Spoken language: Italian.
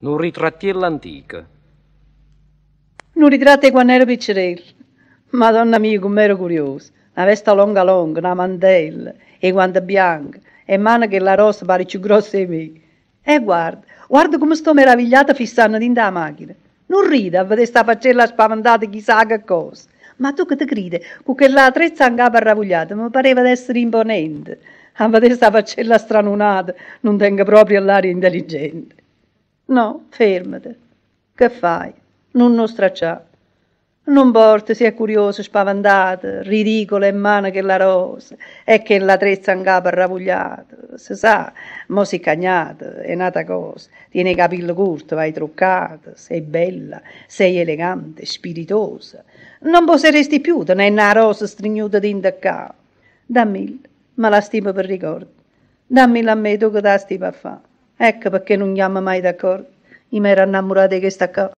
Non ritrattiello l'antica. Non ritratto quando ero piccerello. Madonna mia, come ero curioso. Una vesta longa longa, una mandella, e guante bianca, e mano che la rossa pare più grossa di me. E guarda, guarda come sto meravigliata fissando dentro la macchina. Non rida a vedere sta faccella spaventata chissà che cosa. Ma tu che ti crede, con quella trezza in capo arravogliata, mi pareva di essere imponente. A vedere sta faccella stranunata, non tengo proprio l'aria intelligente. No, fermate. Che fai? Non non straccià. Non porte sia curiosa, spaventata, ridicola e mano che la rosa, e che la trezza in capo arravogliata. Si sa, mo si cagnata, è nata cosa. Tieni capillo corto, vai truccata, sei bella, sei elegante, spiritosa. Non poseresti più, non è una rosa strignuta d'indacca. Dammi, ma la stima per ricordo. Dammi la me tu che da stipa a fa. Ecco perché non andiamo mai d'accordo. Io mi ero innamorata di questa qua.